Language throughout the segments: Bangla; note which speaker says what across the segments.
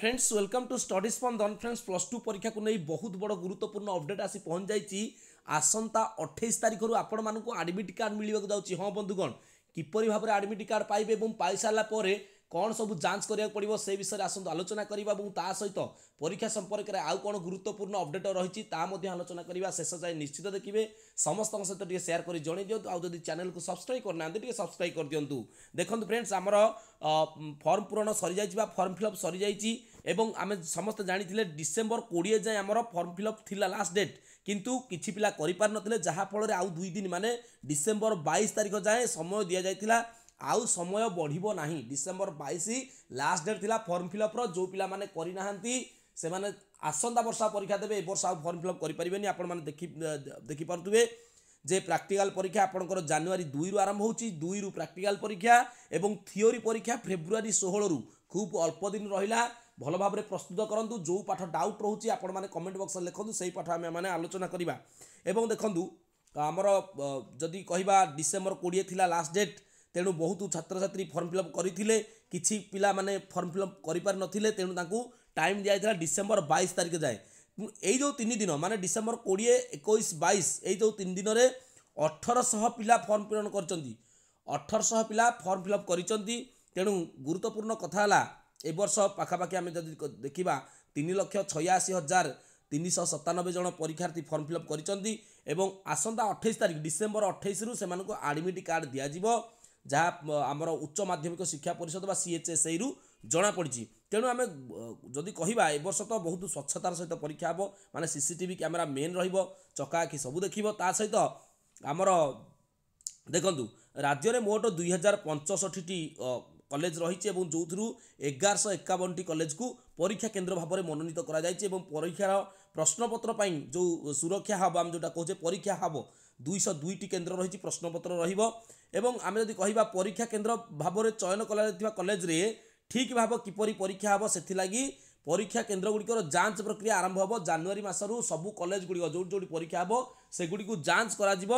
Speaker 1: friends welcome to study Spandan friends plus two পরীক্ষাকে নেই বহুত বড় গুরুত্বপূর্ণ অপডেট আসি পৌঁছাইছি আসন্তা অঠেইশ তারিখর আপনার আডমিট কার্ড মিলবাক যাচ্ছি হ্যাঁ বন্ধুগণ কিপর ভাবে আডমিট কার্ড পাইবে এবং পাইসারা পরে କ'ଣ ସବୁ ଯାଞ୍ଚ କରିବାକୁ ପଡ଼ିବ ସେ ବିଷୟରେ ଆସନ୍ତୁ ଆଲୋଚନା କରିବା ଏବଂ ତା ସହିତ ପରୀକ୍ଷା ସମ୍ପର୍କରେ ଆଉ କ'ଣ ଗୁରୁତ୍ୱପୂର୍ଣ୍ଣ ଅପଡ଼େଟ୍ ରହିଛି ତା ମଧ୍ୟ ଆଲୋଚନା କରିବା ଶେଷ ଯାଏ ନିଶ୍ଚିତ ଦେଖିବେ ସମସ୍ତଙ୍କ ସହିତ ଟିକେ ସେୟାର କରି ଜଣାଇ ଦିଅନ୍ତୁ ଆଉ ଯଦି ଚ୍ୟାନେଲକୁ ସବସ୍କ୍ରାଇବ୍ କରିନାହାନ୍ତି ଟିକେ ସବସ୍କ୍ରାଇବ୍ କରିଦିଅନ୍ତୁ ଦେଖନ୍ତୁ ଫ୍ରେଣ୍ଡସ୍ ଆମର ଫର୍ମ ପୂରଣ ସରିଯାଇଛି ବା ଫର୍ମ ଫିଲ୍ଅପ୍ ସରିଯାଇଛି এবং আমি সমস্তে জাঁলে ডিসেম্বর কোড়িয়ে যায় আমার ফর্ম ফিল অপ লা লাস্ট ডেট কিন্তু কিছু পিলা করে নথিলে যাহাফଳରେ আউ দুই দিন মানে ডিসেম্বর বাইশ তারিখ যায় সময় দিয়া যাইতিলা আউ সময় বঢ়িব নাহি ডিসেম্বর বাইশ লাস্ট ডেট লা ফর্ম ফিল অপর যে পিলা মানে করে না সেমানে আসন্তা বর্ষ পরীক্ষা দেবে এ বর্ষ আউ ফর্ম ফিল অপ করে পারবে আপন মানে দেখি দেখিপারে যে প্রাকটিকাল পরীক্ষা আপনার জানুয়ারি দুই রু আরম্ভ হচ্ছে দুই রু প্রাকটিকাল পরীক্ষা এবং থিওরি পরীক্ষা ফেব্রুয়ারি ষোহল খুব অল্প দিন রহিলা ଭଲ ଭାବରେ ପ୍ରସ୍ତୁତ କରନ୍ତୁ ଯେଉଁ ପାଠ ଡାଉଟ୍ ରହୁଛି ଆପଣମାନେ କମେଣ୍ଟ ବକ୍ସରେ ଲେଖନ୍ତୁ ସେହି ପାଠ ଆମେମାନେ ଆଲୋଚନା କରିବା ଏବଂ ଦେଖନ୍ତୁ ଆମର ଯଦି କହିବା ଡିସେମ୍ବର କୋଡ଼ିଏ ଥିଲା ଲାଷ୍ଟ ଡେଟ୍ ତେଣୁ ବହୁତ ଛାତ୍ରଛାତ୍ରୀ ଫର୍ମ ଫିଲ୍ଅପ୍ କରିଥିଲେ କିଛି ପିଲାମାନେ ଫର୍ମ ଫିଲ୍ଅପ୍ କରିପାରିନଥିଲେ ତେଣୁ ତାଙ୍କୁ ଟାଇମ୍ ଦିଆଯାଇଥିଲା ଡିସେମ୍ବର ବାଇଶ ତାରିଖ ଯାଏଁ ଏଇ ଯେଉଁ ତିନି ଦିନ ମାନେ ଡିସେମ୍ବର କୋଡ଼ିଏ ଏକୋଇଶ ବାଇଶ ଏଇ ଯେଉଁ ତିନି ଦିନରେ ଅଠରଶହ ପିଲା ଫର୍ମ ପୂରଣ କରିଛନ୍ତି ଅଠରଶହ ପିଲା ଫର୍ମ ଫିଲ୍ଅପ୍ କରିଛନ୍ତି ତେଣୁ ଗୁରୁତ୍ୱପୂର୍ଣ୍ଣ କଥା ହେଲା ଏ ବର୍ଷ ପାଖାପାଖି ଆମେ ଯଦି ଦେଖିବା ତିନି ଲକ୍ଷ ଛୟାଅଶୀ ହଜାର ତିନିଶହ ସତାନବେ ଜଣ ପରୀକ୍ଷାର୍ଥୀ ଫର୍ମ ଫିଲ୍ଅପ୍ କରିଛନ୍ତି ଏବଂ ଆସନ୍ତା ଅଠେଇଶ ତାରିଖ ଡିସେମ୍ବର ଅଠେଇଶରୁ ସେମାନଙ୍କୁ ଆଡ଼ମିଟ୍ କାର୍ଡ଼ ଦିଆଯିବ ଯାହା ଆମର ଉଚ୍ଚ ମାଧ୍ୟମିକ ଶିକ୍ଷା ପରିଷଦ ବା ସିଏଚ୍ଏସ୍ଆଇରୁ ଜଣାପଡ଼ିଛି ତେଣୁ ଆମେ ଯଦି କହିବା ଏବର୍ଷ ତ ବହୁତ ସ୍ୱଚ୍ଛତାର ସହିତ ପରୀକ୍ଷା ହେବ ମାନେ ସିସିଟିଭି କ୍ୟାମେରା ମେନ୍ ରହିବ ଚକାଆଖି ସବୁ ଦେଖିବ ତା ସହିତ ଆମର ଦେଖନ୍ତୁ ରାଜ୍ୟରେ ମୋଟ ଦୁଇ ହଜାର ପଞ୍ଚଷଠିଟି କଲେଜ ରହିଛି ଏବଂ ଯେଉଁଥିରୁ ଏଗାରଶହ ଏକାବନଟି କଲେଜକୁ ପରୀକ୍ଷା କେନ୍ଦ୍ର ଭାବରେ ମନୋନୀତ କରାଯାଇଛି ଏବଂ ପରୀକ୍ଷାର ପ୍ରଶ୍ନପତ୍ର ପାଇଁ ଯେଉଁ ସୁରକ୍ଷା ହେବ ଆମେ ଯେଉଁଟା କହୁଛେ ପରୀକ୍ଷା ହେବ ଦୁଇଶହ ଦୁଇଟି କେନ୍ଦ୍ର ରହିଛି ପ୍ରଶ୍ନପତ୍ର ରହିବ ଏବଂ ଆମେ ଯଦି କହିବା ପରୀକ୍ଷା କେନ୍ଦ୍ର ଭାବରେ ଚୟନ କରାଯାଇଥିବା କଲେଜରେ ଠିକ୍ ଭାବ କିପରି ପରୀକ୍ଷା ହେବ ସେଥିଲାଗି ପରୀକ୍ଷା କେନ୍ଦ୍ରଗୁଡ଼ିକର ଯାଞ୍ଚ ପ୍ରକ୍ରିୟା ଆରମ୍ଭ ହେବ ଜାନୁଆରୀ ମାସରୁ ସବୁ କଲେଜଗୁଡ଼ିକ ଯେଉଁଠି ଯେଉଁଠି ପରୀକ୍ଷା ହେବ ସେଗୁଡ଼ିକୁ ଯାଞ୍ଚ କରାଯିବ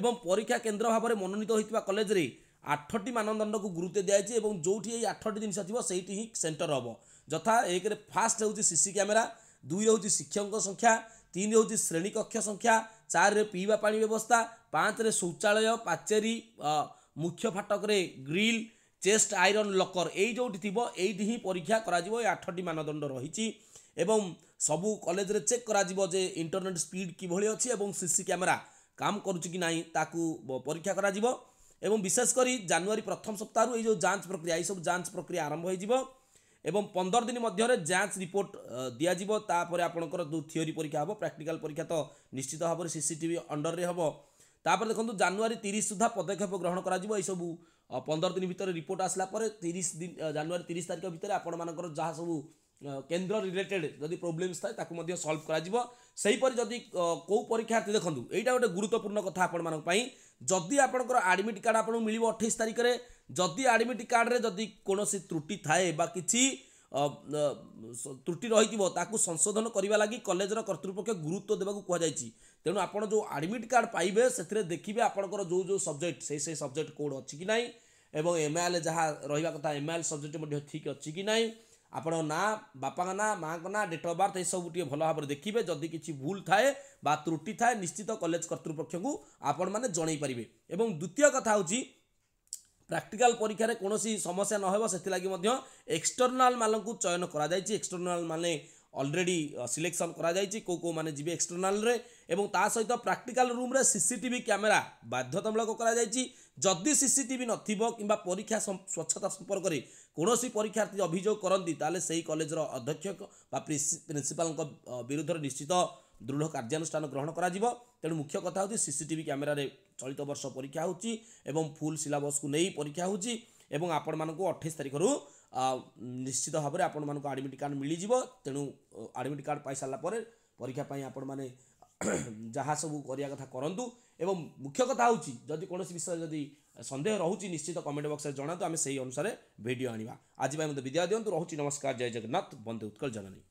Speaker 1: ଏବଂ ପରୀକ୍ଷା କେନ୍ଦ୍ର ଭାବରେ ମନୋନୀତ ହୋଇଥିବା କଲେଜରେ ଆଠଟି ମାନଦଣ୍ଡକୁ ଗୁରୁତ୍ୱ ଦିଆଯାଇଛି ଏବଂ ଯେଉଁଠି ଏହି ଆଠଟି ଜିନିଷ ଥିବ ସେଇଠି ହିଁ ସେଣ୍ଟର ହେବ ଯଥା ଏକରେ ଫାଷ୍ଟ ହେଉଛି ସିସି କ୍ୟାମେରା ଦୁଇରେ ହେଉଛି ଶିକ୍ଷକଙ୍କ ସଂଖ୍ୟା ତିନିରେ ହେଉଛି ଶ୍ରେଣୀ କକ୍ଷ ସଂଖ୍ୟା ଚାରିରେ ପିଇବା ପାଣି ବ୍ୟବସ୍ଥା ପାଞ୍ଚରେ ଶୌଚାଳୟ ପାଚେରୀ ମୁଖ୍ୟ ଫାଟକରେ ଗ୍ରିଲ୍ ଚେଷ୍ଟ ଆଇରନ୍ ଲକର୍ ଏଇ ଯେଉଁଠି ଥିବ ଏଇଠି ହିଁ ପରୀକ୍ଷା କରାଯିବ ଏ ଆଠଟି ମାନଦଣ୍ଡ ରହିଛି ଏବଂ ସବୁ କଲେଜରେ ଚେକ୍ କରାଯିବ ଯେ ଇଣ୍ଟରନେଟ୍ ସ୍ପିଡ଼୍ କିଭଳି ଅଛି ଏବଂ ସିସି କ୍ୟାମେରା କାମ କରୁଛି କି ନାହିଁ ତାକୁ ପରୀକ୍ଷା କରାଯିବ এবং বিশেষ করে জানুয়ারি প্রথম সপ্তাহ এই যে যাঞ্চ প্রক্রিয়া এইসব যাঞ্চ প্রক্রিয়া আরম্ভ হয়ে যাব এবং পনের দিন মধ্যে যাঞ্চ রিপোর্ট দিয়াযিব তাপরে আপনার যে থিওরি পরীক্ষা হব প্রাকটিকাল পরীক্ষা তো নিশ্চিত ভাবে সিসিটিভি অন্ডর্রে হব তাপরে দেখুন জানুয়ারি তিরিশ সুদ্ধা পদক্ষেপ গ্রহণ করা এইসব পনের দিন ভিতরে রিপোর্ট আসলা পরে তিরিশ দিন জানুয়ারি তিরিশ তারিখ ভিতরে আপনার যা সবু কেন্দ্র রিলেটেড যদি প্রোবলেমস থাকে তাকে মধ্যে সলভ করা সেইপরি যদি কেউ পরীক্ষার্থী দেখুন এইটা গোটে গুরুত্বপূর্ণ কথা আপনার যদি আপনার আডমিট কার্ড আপনার মিলব অঠেইশ তারিখে যদি আডমিট কার্ডে যদি কোণী ত্রুটি থাকে বা কিছু ত্রুটি রয়েছে তাকে সংশোধন করা লাগি কলেজর কর্তৃপক্ষ গুরুত্ব দেওয়া কুহযাই তেমন আপনার যে আডমিট কার্ড পাইবে সেতু দেখবে আপনার যে যে সবজেক্ট সেই সেই সবজেক্ট কোড অছি কি না এবং এমআইএল যা রহবা কথা এমআইএল সবজেক্ট ঠিক অছি কি না ଆପଣ ନାଁ ବାପାଙ୍କ ନାଁ ମାଆଙ୍କ ନାଁ ଡେଟ୍ ଅଫ୍ ବାର୍ଥ ଏସବୁ ଟିକେ ଭଲ ଭାବରେ ଦେଖିବେ ଯଦି କିଛି ଭୁଲ ଥାଏ ବା ତ୍ରୁଟି ଥାଏ ନିଶ୍ଚିତ କଲେଜ କର୍ତ୍ତୃପକ୍ଷଙ୍କୁ ଆପଣମାନେ ଜଣାଇ ପାରିବେ ଏବଂ ଦ୍ୱିତୀୟ କଥା ହେଉଛି ପ୍ରାକ୍ଟିକାଲ ପରୀକ୍ଷାରେ କୌଣସି ସମସ୍ୟା ନ ହେବ ସେଥିଲାଗି ମଧ୍ୟ ଏକ୍ସଟର୍ନାଲ୍ ମାନଙ୍କୁ ଚୟନ କରାଯାଇଛି ଏକ୍ସଟର୍ନାଲ୍ ମାନେ ଅଲରେଡ଼ି ସିଲେକ୍ସନ୍ କରାଯାଇଛି କେଉଁ କେଉଁମାନେ ଯିବେ ଏକ୍ସଟର୍ନାଲ୍ରେ ଏବଂ ତା ସହିତ ପ୍ରାକ୍ଟିକାଲ ରୁମ୍ରେ ସିସିଟିଭି କ୍ୟାମେରା ବାଧ୍ୟତାମୂଳକ କରାଯାଇଛି ଯଦି ସି ସି ଟିଭି ନଥିବ କିମ୍ବା ପରୀକ୍ଷା ସ୍ୱଚ୍ଛତା ସମ୍ପର୍କରେ କୌଣସି ପରୀକ୍ଷାର୍ଥୀ ଅଭିଯୋଗ କରନ୍ତି ତାହେଲେ ସେହି କଲେଜର ଅଧ୍ୟକ୍ଷ ବା ପ୍ରିନ୍ସିପାଲଙ୍କ ବିରୁଦ୍ଧରେ ନିଶ୍ଚିତ ଦୃଢ଼ କାର୍ଯ୍ୟାନୁଷ୍ଠାନ ଗ୍ରହଣ କରାଯିବ ତେଣୁ ମୁଖ୍ୟ କଥା ହେଉଛି ସି ସି ଟିଭି କ୍ୟାମେରାରେ ଚଳିତ ବର୍ଷ ପରୀକ୍ଷା ହେଉଛି ଏବଂ ଫୁଲ୍ ସିଲାବସ୍କୁ ନେଇ ପରୀକ୍ଷା ହେଉଛି ଏବଂ ଆପଣମାନଙ୍କୁ ଅଠେଇଶ ତାରିଖରୁ ନିଶ୍ଚିତ ଭାବରେ ଆପଣମାନଙ୍କୁ ଆଡ଼ମିଟ୍ କାର୍ଡ଼ ମିଳିଯିବ ତେଣୁ ଆଡ଼ମିଟ୍ କାର୍ଡ଼ ପାଇସାରିଲା ପରେ ପରୀକ୍ଷା ପାଇଁ ଆପଣମାନେ ଯାହା ସବୁ କରିବା କଥା କରନ୍ତୁ ଏବଂ ମୁଖ୍ୟ କଥା ହେଉଛି ଯଦି କୌଣସି ବିଷୟରେ ଯଦି ସନ୍ଦେହ ରହୁଛି ନିଶ୍ଚିତ କମେଣ୍ଟ ବକ୍ସରେ ଜଣାନ୍ତୁ ଆମେ ସେହି ଅନୁସାରେ ଭିଡ଼ିଓ ଆଣିବା ଆଜି ପାଇଁ ମୋତେ ବିଦାୟ ଦିଅନ୍ତୁ ରହୁଛି ନମସ୍କାର ଜୟ ଜଗନ୍ନାଥ ବନ୍ଦେ ଉତ୍କଳ ଜନନୀ